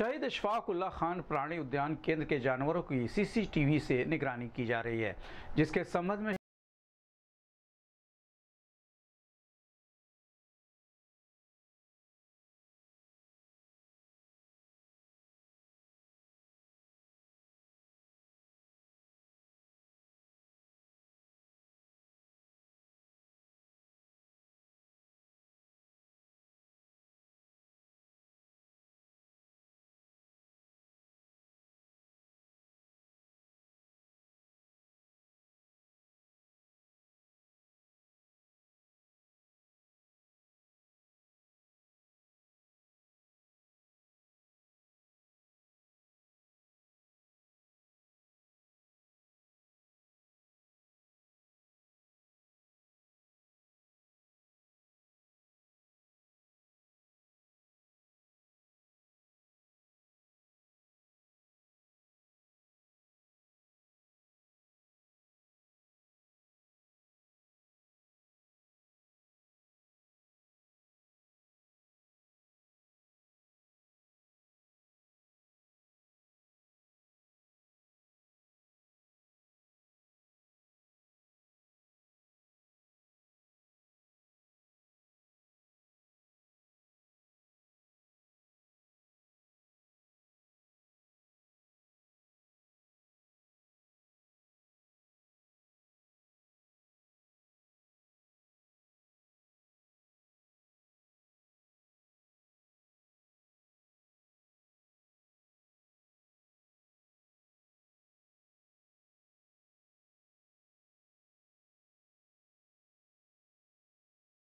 शहीद उल्ला खान प्राणी उद्यान केंद्र के जानवरों की सीसीटीवी से निगरानी की जा रही है जिसके संबंध में